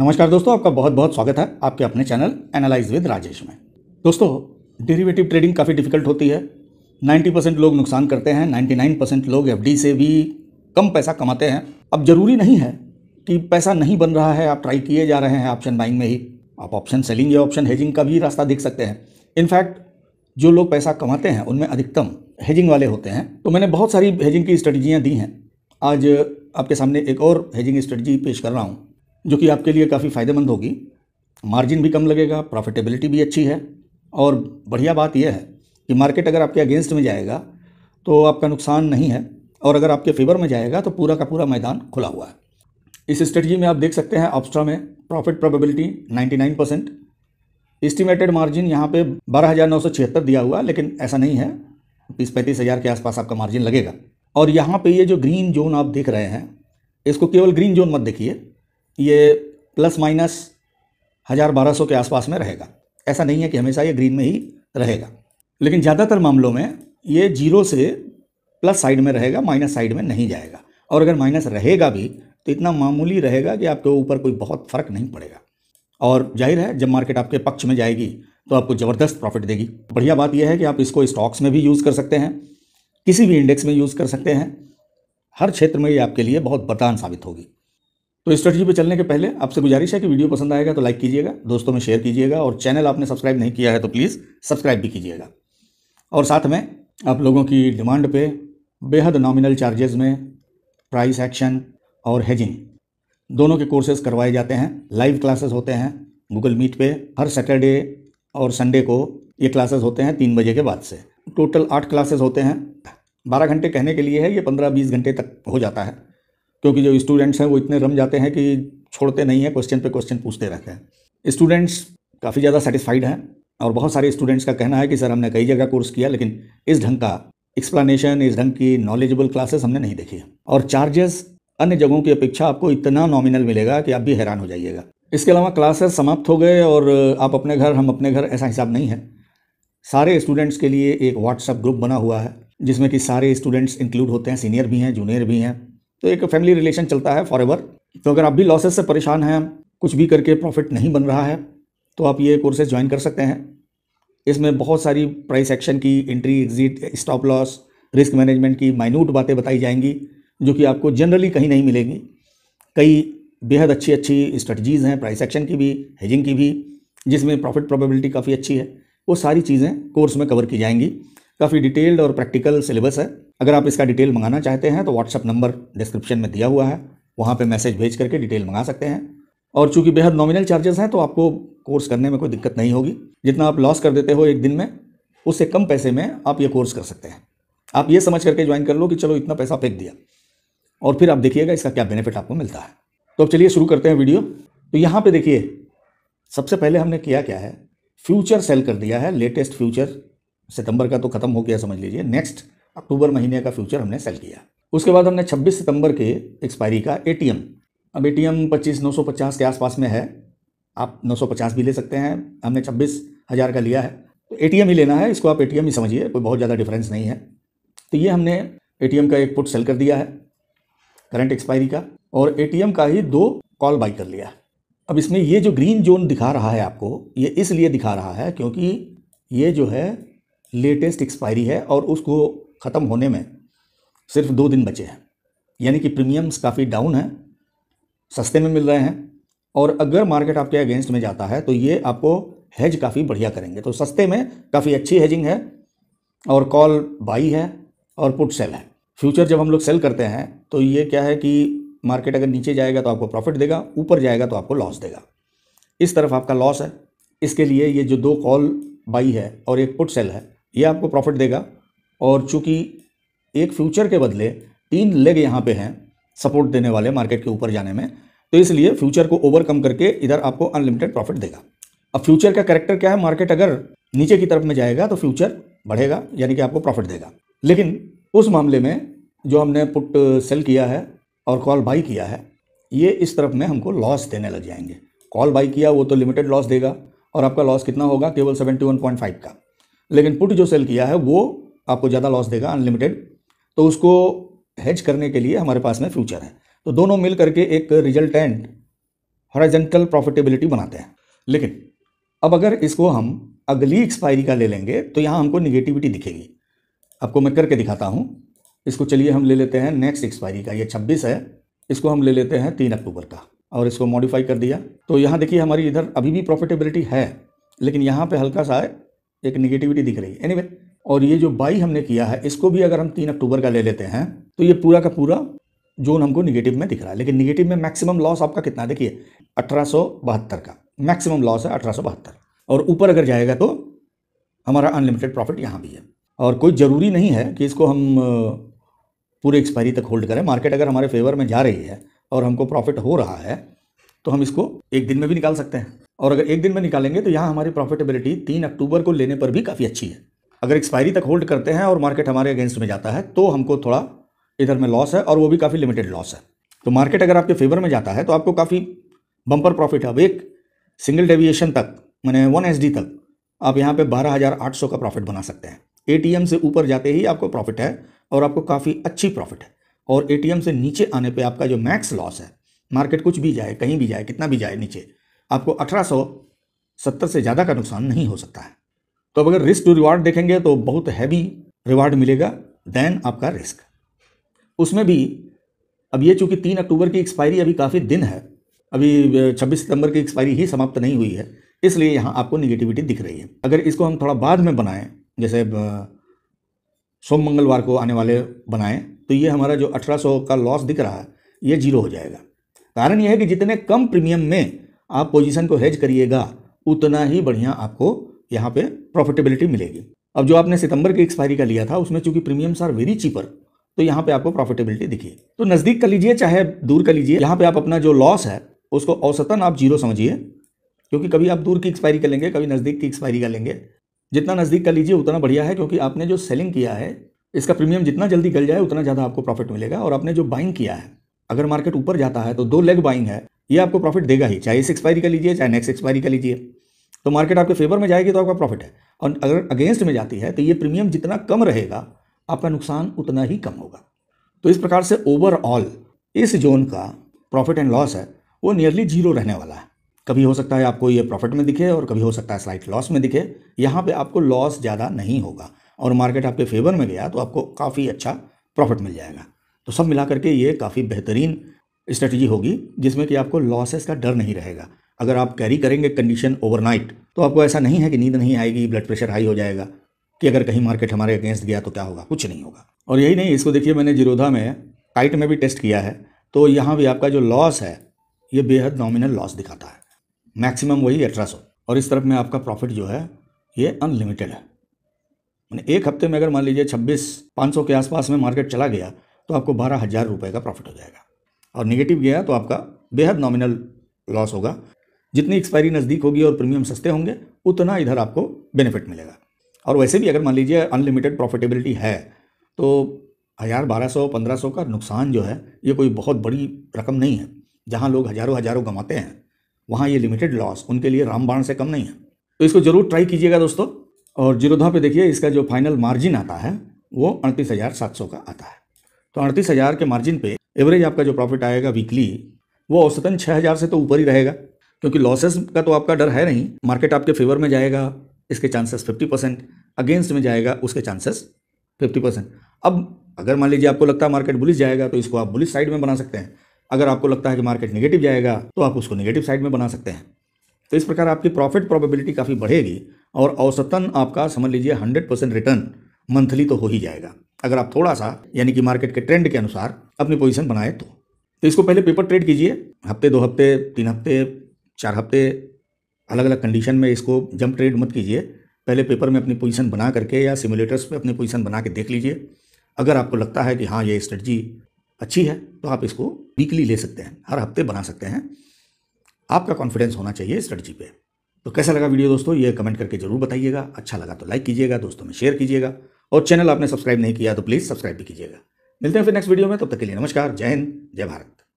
नमस्कार दोस्तों आपका बहुत बहुत स्वागत है आपके अपने चैनल एनालाइज विद राजेश में दोस्तों डेरिवेटिव ट्रेडिंग काफ़ी डिफिकल्ट होती है 90 परसेंट लोग नुकसान करते हैं 99 परसेंट लोग एफ से भी कम पैसा कमाते हैं अब ज़रूरी नहीं है कि पैसा नहीं बन रहा है आप ट्राई किए जा रहे हैं ऑप्शन बाइंग में ही आप ऑप्शन सेलिंग या ऑप्शन हेजिंग का भी रास्ता देख सकते हैं इनफैक्ट जो लोग पैसा कमाते हैं उनमें अधिकतम हेजिंग वाले होते हैं तो मैंने बहुत सारी हेजिंग की स्ट्रेटजियाँ दी हैं आज आपके सामने एक और हेजिंग स्ट्रेटजी पेश कर रहा हूँ जो कि आपके लिए काफ़ी फ़ायदेमंद होगी मार्जिन भी कम लगेगा प्रॉफिटेबिलिटी भी अच्छी है और बढ़िया बात यह है कि मार्केट अगर आपके अगेंस्ट में जाएगा तो आपका नुकसान नहीं है और अगर आपके फेवर में जाएगा तो पूरा का पूरा मैदान खुला हुआ है इस स्ट्रेटजी में आप देख सकते हैं ऑप्स्ट्रा में profit probability 99 percent estimated margin यहाँ पे बारह हज़ार नौ सौ छिहत्तर दिया हुआ लेकिन ऐसा नहीं है बीस पैंतीस हज़ार के आसपास आपका मार्जिन लगेगा और यहाँ पर ये जो ग्रीन जोन आप देख रहे हैं इसको केवल ग्रीन जोन मत देखिए ये प्लस माइनस हज़ार बारह सौ के आसपास में रहेगा ऐसा नहीं है कि हमेशा ये ग्रीन में ही रहेगा लेकिन ज़्यादातर मामलों में ये जीरो से प्लस साइड में रहेगा माइनस साइड में नहीं जाएगा और अगर माइनस रहेगा भी तो इतना मामूली रहेगा कि आपके ऊपर कोई बहुत फ़र्क नहीं पड़ेगा और जाहिर है जब मार्केट आपके पक्ष में जाएगी तो आपको ज़बरदस्त प्रॉफिट देगी बढ़िया बात यह है कि आप इसको स्टॉक्स में भी यूज़ कर सकते हैं किसी भी इंडेक्स में यूज़ कर सकते हैं हर क्षेत्र में ये आपके लिए बहुत बरदान साबित होगी तो स्ट्रेटजी पे चलने के पहले आपसे गुजारिश है कि वीडियो पसंद आएगा तो लाइक कीजिएगा दोस्तों में शेयर कीजिएगा और चैनल आपने सब्सक्राइब नहीं किया है तो प्लीज़ सब्सक्राइब भी कीजिएगा और साथ में आप लोगों की डिमांड पे बेहद नॉमिनल चार्जेस में प्राइस एक्शन और हेजिंग दोनों के कोर्सेज करवाए जाते हैं लाइव क्लासेस होते हैं गूगल मीट पे हर सैटरडे और संडे को ये क्लासेस होते हैं तीन बजे के बाद से टोटल आठ क्लासेस होते हैं बारह घंटे कहने के लिए है ये पंद्रह बीस घंटे तक हो जाता है क्योंकि जो स्टूडेंट्स हैं वो इतने रम जाते हैं कि छोड़ते नहीं हैं क्वेश्चन पे क्वेश्चन पूछते रहते हैं स्टूडेंट्स काफ़ी ज़्यादा सेटिस्फाइड हैं और बहुत सारे स्टूडेंट्स का कहना है कि सर हमने कई जगह कोर्स किया लेकिन इस ढंग का एक्सप्लानशन इस ढंग की नॉलेजेबल क्लासेस हमने नहीं देखी है और चार्जेस अन्य जगहों की अपेक्षा आपको इतना नॉमिनल मिलेगा कि आप भी हैरान हो जाइएगा इसके अलावा क्लासेस समाप्त हो गए और आप अपने घर हम अपने घर ऐसा हिसाब नहीं है सारे स्टूडेंट्स के लिए एक व्हाट्सअप ग्रुप बना हुआ है जिसमें कि सारे स्टूडेंट्स इंक्लूड होते हैं सीनियर भी हैं जूनियर भी हैं तो एक फैमिली रिलेशन चलता है फॉर एवर तो अगर आप भी लॉसेस से परेशान हैं कुछ भी करके प्रॉफिट नहीं बन रहा है तो आप ये कोर्सेज ज्वाइन कर सकते हैं इसमें बहुत सारी प्राइस एक्शन की entry exit stop loss risk management की माइन्यूट बातें बताई जाएंगी जो कि आपको जनरली कहीं नहीं मिलेंगी कई बेहद अच्छी अच्छी स्ट्रेटजीज़ हैं प्राइस एक्शन की भी हेजिंग की भी जिसमें प्रॉफिट प्रोबेबिलिटी काफ़ी अच्छी है वो सारी चीज़ें कोर्स में कवर की जाएंगी काफ़ी डिटेल्ड और प्रैक्टिकल सिलेबस है अगर आप इसका डिटेल मंगाना चाहते हैं तो व्हाट्सअप नंबर डिस्क्रिप्शन में दिया हुआ है वहाँ पर मैसेज भेज करके डिटेल मंगा सकते हैं और चूंकि बेहद नॉमिनल चार्जेस हैं तो आपको कोर्स करने में कोई दिक्कत नहीं होगी जितना आप लॉस कर देते हो एक दिन में उससे कम पैसे में आप ये कोर्स कर सकते हैं आप ये समझ करके ज्वाइन कर लो कि चलो इतना पैसा फेंक दिया और फिर आप देखिएगा इसका क्या बेनिफिट आपको मिलता है तो अब चलिए शुरू करते हैं वीडियो तो यहाँ पे देखिए सबसे पहले हमने किया क्या है फ्यूचर सेल कर दिया है लेटेस्ट फ्यूचर सितंबर का तो खत्म हो गया समझ लीजिए नेक्स्ट अक्टूबर महीने का फ्यूचर हमने सेल किया उसके बाद हमने 26 सितंबर के एक्सपायरी का एटीएम अब एटीएम 25 950 के आसपास में है आप 950 भी ले सकते हैं हमने छब्बीस हज़ार का लिया है तो ए ही लेना है इसको आप ए ही समझिए कोई बहुत ज़्यादा डिफरेंस नहीं है तो ये हमने ए का एक पुट सेल कर दिया है करंट एक्सपायरी का और ए का ही दो कॉल बाई कर लिया अब इसमें ये जो ग्रीन जोन दिखा रहा है आपको ये इसलिए दिखा रहा है क्योंकि ये जो है लेटेस्ट एक्सपायरी है और उसको ख़त्म होने में सिर्फ दो दिन बचे हैं यानी कि प्रीमियम्स काफ़ी डाउन है सस्ते में मिल रहे हैं और अगर मार्केट आपके अगेंस्ट में जाता है तो ये आपको हैज काफ़ी बढ़िया करेंगे तो सस्ते में काफ़ी अच्छी हैजिंग है और कॉल बाई है और पुट सेल है फ्यूचर जब हम लोग सेल करते हैं तो ये क्या है कि मार्केट अगर नीचे जाएगा तो आपको प्रॉफिट देगा ऊपर जाएगा तो आपको लॉस देगा इस तरफ आपका लॉस है इसके लिए ये जो दो कॉल बाई है और एक पुट सेल है ये आपको प्रॉफिट देगा और चूँकि एक फ्यूचर के बदले तीन लेग यहाँ पे हैं सपोर्ट देने वाले मार्केट के ऊपर जाने में तो इसलिए फ्यूचर को ओवरकम करके इधर आपको अनलिमिटेड प्रॉफिट देगा अब फ्यूचर का करेक्टर क्या है मार्केट अगर नीचे की तरफ में जाएगा तो फ्यूचर बढ़ेगा यानी कि आपको प्रॉफिट देगा लेकिन उस मामले में जो हमने पुट सेल किया है और कॉल बाई किया है ये इस तरफ में हमको लॉस देने लग जाएंगे कॉल बाई किया वो तो लिमिटेड लॉस देगा और आपका लॉस कितना होगा केवल 71.5 का लेकिन पुट जो सेल किया है वो आपको ज़्यादा लॉस देगा अनलिमिटेड तो उसको हैज करने के लिए हमारे पास में फ्यूचर है तो दोनों मिल करके एक रिजल्टेंट हॉरिजेंटल प्रॉफिटेबिलिटी बनाते हैं लेकिन अब अगर इसको हम अगली एक्सपायरी का ले लेंगे तो यहाँ हमको निगेटिविटी दिखेगी आपको मैं करके दिखाता हूँ इसको चलिए हम ले लेते हैं नेक्स्ट एक्सपायरी का ये छब्बीस है इसको हम ले लेते हैं तीन अक्टूबर का और इसको मॉडिफाई कर दिया तो यहाँ देखिए हमारी इधर अभी भी प्रॉफिटेबिलिटी है लेकिन यहाँ पे हल्का सा एक निगेटिविटी दिख रही है एनीवे anyway, और ये जो बाई हमने किया है इसको भी अगर हम तीन अक्टूबर का ले लेते हैं तो ये पूरा का पूरा जोन हमको निगेटिव में दिख रहा है लेकिन निगेटिव में मैक्सिमम लॉस आपका कितना देखिए अठारह का मैक्सिमम लॉस है अठारह और ऊपर अगर जाएगा तो हमारा अनलिमिटेड प्रॉफिट यहाँ भी है और कोई ज़रूरी नहीं है कि इसको हम पूरे एक्सपायरी तक होल्ड करें मार्केट अगर हमारे फेवर में जा रही है और हमको प्रॉफिट हो रहा है तो हम इसको एक दिन में भी निकाल सकते हैं और अगर एक दिन में निकालेंगे तो यहाँ हमारी प्रॉफिटेबिलिटी तीन अक्टूबर को लेने पर भी काफ़ी अच्छी है अगर एक्सपायरी तक होल्ड करते हैं और मार्केट हमारे अगेंस्ट में जाता है तो हमको थोड़ा इधर में लॉस है और वो भी काफ़ी लिमिटेड लॉस है तो मार्केट अगर आपके फेवर में जाता है तो आपको काफ़ी बम्पर प्रॉफिट है अब एक सिंगल डेविएशन तक मैंने वन एस तक आप यहाँ पे 12,800 का प्रॉफिट बना सकते हैं ए से ऊपर जाते ही आपको प्रॉफिट है और आपको काफ़ी अच्छी प्रॉफिट है और ए से नीचे आने पर आपका जो मैक्स लॉस है मार्केट कुछ भी जाए कहीं भी जाए कितना भी जाए नीचे आपको अठारह सत्तर से ज़्यादा का नुकसान नहीं हो सकता है तो अब अगर रिस्क टू रिवार्ड देखेंगे तो बहुत हैवी रिवार्ड मिलेगा देन आपका रिस्क उसमें भी अब ये चूंकि तीन अक्टूबर की एक्सपायरी अभी काफ़ी दिन है अभी छब्बीस सितंबर की एक्सपायरी ही समाप्त नहीं हुई है इसलिए यहाँ आपको निगेटिविटी दिख रही है अगर इसको हम थोड़ा बाद में बनाएं जैसे सोम मंगलवार को आने वाले बनाएं तो ये हमारा जो 1800 का लॉस दिख रहा है ये जीरो हो जाएगा कारण यह है कि जितने कम प्रीमियम में आप पोजीशन को हेज करिएगा उतना ही बढ़िया आपको यहाँ पे प्रॉफिटेबिलिटी मिलेगी अब जो आपने सितंबर की एक्सपायरी का लिया था उसमें चूंकि प्रीमियम्स आर वेरी चीपर तो यहाँ पे आपको प्रॉफिटेबिलिटी दिखी तो नज़दीक कर लीजिए चाहे दूर कर लीजिए यहाँ पे आप अपना जो लॉस है उसको औसतन आप जीरो समझिए क्योंकि कभी आप दूर की एक्सपायरी का लेंगे कभी नज़दीक की एक्सपायरी का लेंगे जितना नज़दीक का लीजिए उतना बढ़िया है क्योंकि आपने जो सेलिंग किया है इसका प्रीमियम जितना जल्दी गल जाए उतना ज़्यादा आपको प्रॉफिट मिलेगा और आपने जो बाइंग किया है अगर मार्केट ऊपर जाता है तो दो लेग बाइंग है ये आपको प्रॉफिट देगा ही चाहे इस एक्सपायरी का लीजिए चाहे नेक्स्ट एक्सपायरी का लीजिए तो मार्केट आपके फेवर में जाएगी तो आपका प्रॉफिट है और अगर अगेंस्ट में जाती है तो ये प्रीमियम जितना कम रहेगा आपका नुकसान उतना ही कम होगा तो इस प्रकार से ओवरऑल इस जोन का प्रॉफिट एंड लॉस है वो नियरली जीरो रहने वाला है कभी हो सकता है आपको ये प्रॉफिट में दिखे और कभी हो सकता है स्लाइट लॉस में दिखे यहाँ पे आपको लॉस ज़्यादा नहीं होगा और मार्केट आपके फेवर में गया तो आपको काफ़ी अच्छा प्रॉफिट मिल जाएगा तो सब मिला करके ये काफ़ी बेहतरीन स्ट्रेटजी होगी जिसमें कि आपको लॉसेस का डर नहीं रहेगा अगर आप कैरी करेंगे कंडीशन ओवरनाइट तो आपको ऐसा नहीं है कि नींद नहीं आएगी ब्लड प्रेशर हाई हो जाएगा कि अगर कहीं मार्केट हमारे अगेंस्ट गया तो क्या होगा कुछ नहीं होगा और यही नहीं इसको देखिए मैंने जिरोधा में काइट में भी टेस्ट किया है तो यहाँ भी आपका जो लॉस है ये बेहद नॉमिनल लॉस दिखाता है मैक्सिमम वही अठारह और इस तरफ में आपका प्रॉफिट जो है ये अनलिमिटेड है मैंने एक हफ्ते में अगर मान लीजिए छब्बीस पाँच के आसपास में मार्केट चला गया तो आपको बारह हज़ार रुपये का प्रॉफिट हो जाएगा और निगेटिव गया तो आपका बेहद नॉमिनल लॉस होगा जितनी एक्सपायरी नज़दीक होगी और प्रीमियम सस्ते होंगे उतना इधर आपको बेनिफिट मिलेगा और वैसे भी अगर मान लीजिए अनलिमिटेड प्रॉफिटेबिलिटी है तो हज़ार हाँ बारह सौ पंद्रह सौ का नुकसान जो है ये कोई बहुत बड़ी रकम नहीं है जहाँ लोग हज़ारों हज़ारों कमाते हैं वहाँ ये लिमिटेड लॉस उनके लिए रामबाण से कम नहीं है तो इसको ज़रूर ट्राई कीजिएगा दोस्तों और जीरोधा पे देखिए इसका जो फाइनल मार्जिन आता है वो अड़तीस हज़ार सात सौ का आता है तो अड़तीस हज़ार के मार्जिन पे एवरेज आपका जो प्रॉफिट आएगा वीकली वो औसतन छः हज़ार से तो ऊपर ही रहेगा क्योंकि लॉसेस का तो आपका डर है नहीं मार्केट आपके फेवर में जाएगा इसके चांसेस फिफ्टी परसेंट अगेंस्ट में जाएगा उसके चांसेस फिफ्टी परसेंट अब अगर मान लीजिए आपको लगता है मार्केट बुलिस जाएगा तो इसको आप बुलिस साइड में बना सकते हैं अगर आपको लगता है कि मार्केट नेगेटिव जाएगा तो आप उसको नेगेटिव साइड में बना सकते हैं तो इस प्रकार आपकी प्रॉफिट प्रोबेबिलिटी काफ़ी बढ़ेगी और औसतन आपका समझ लीजिए हंड्रेड परसेंट रिटर्न मंथली तो हो ही जाएगा अगर आप थोड़ा सा यानी कि मार्केट के ट्रेंड के अनुसार अपनी पोजिशन बनाए तो तो इसको पहले पेपर ट्रेड कीजिए हफ्ते दो हफ्ते तीन हफ्ते चार हफ्ते अलग अलग कंडीशन में इसको जंप ट्रेड मत कीजिए पहले पेपर में अपनी पोजीशन बना करके या सिमुलेटर्स पे अपनी पोजीशन बना के देख लीजिए अगर आपको लगता है कि हाँ ये स्ट्रेटजी अच्छी है तो आप इसको वीकली ले सकते हैं हर हफ्ते बना सकते हैं आपका कॉन्फिडेंस होना चाहिए स्ट्रेटजी पे तो कैसा लगा वीडियो दोस्तों ये कमेंट करके जरूर बताइएगा अच्छा लगा तो लाइक कीजिएगा दोस्तों में शेयर कीजिएगा और चैनल आपने सब्सक्राइब नहीं किया तो प्लीज़ सब्सक्राइब भी कीजिएगा मिलते हैं फिर नेक्स्ट वीडियो में तब तक के लिए नमस्कार जय हिंद जय भारत